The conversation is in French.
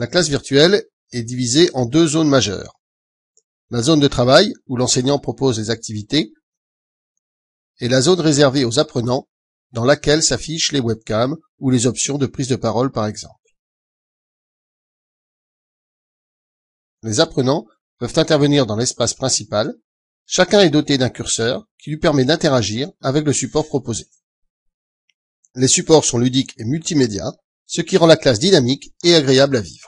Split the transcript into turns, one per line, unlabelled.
La classe virtuelle est divisée en deux zones majeures. La zone de travail, où l'enseignant propose les activités, et la zone réservée aux apprenants,
dans laquelle s'affichent les webcams ou les options de prise de parole par exemple. Les apprenants peuvent intervenir dans l'espace
principal. Chacun est doté d'un curseur qui lui permet d'interagir avec le support proposé.
Les supports sont ludiques et multimédia, ce qui rend la classe dynamique et agréable à vivre.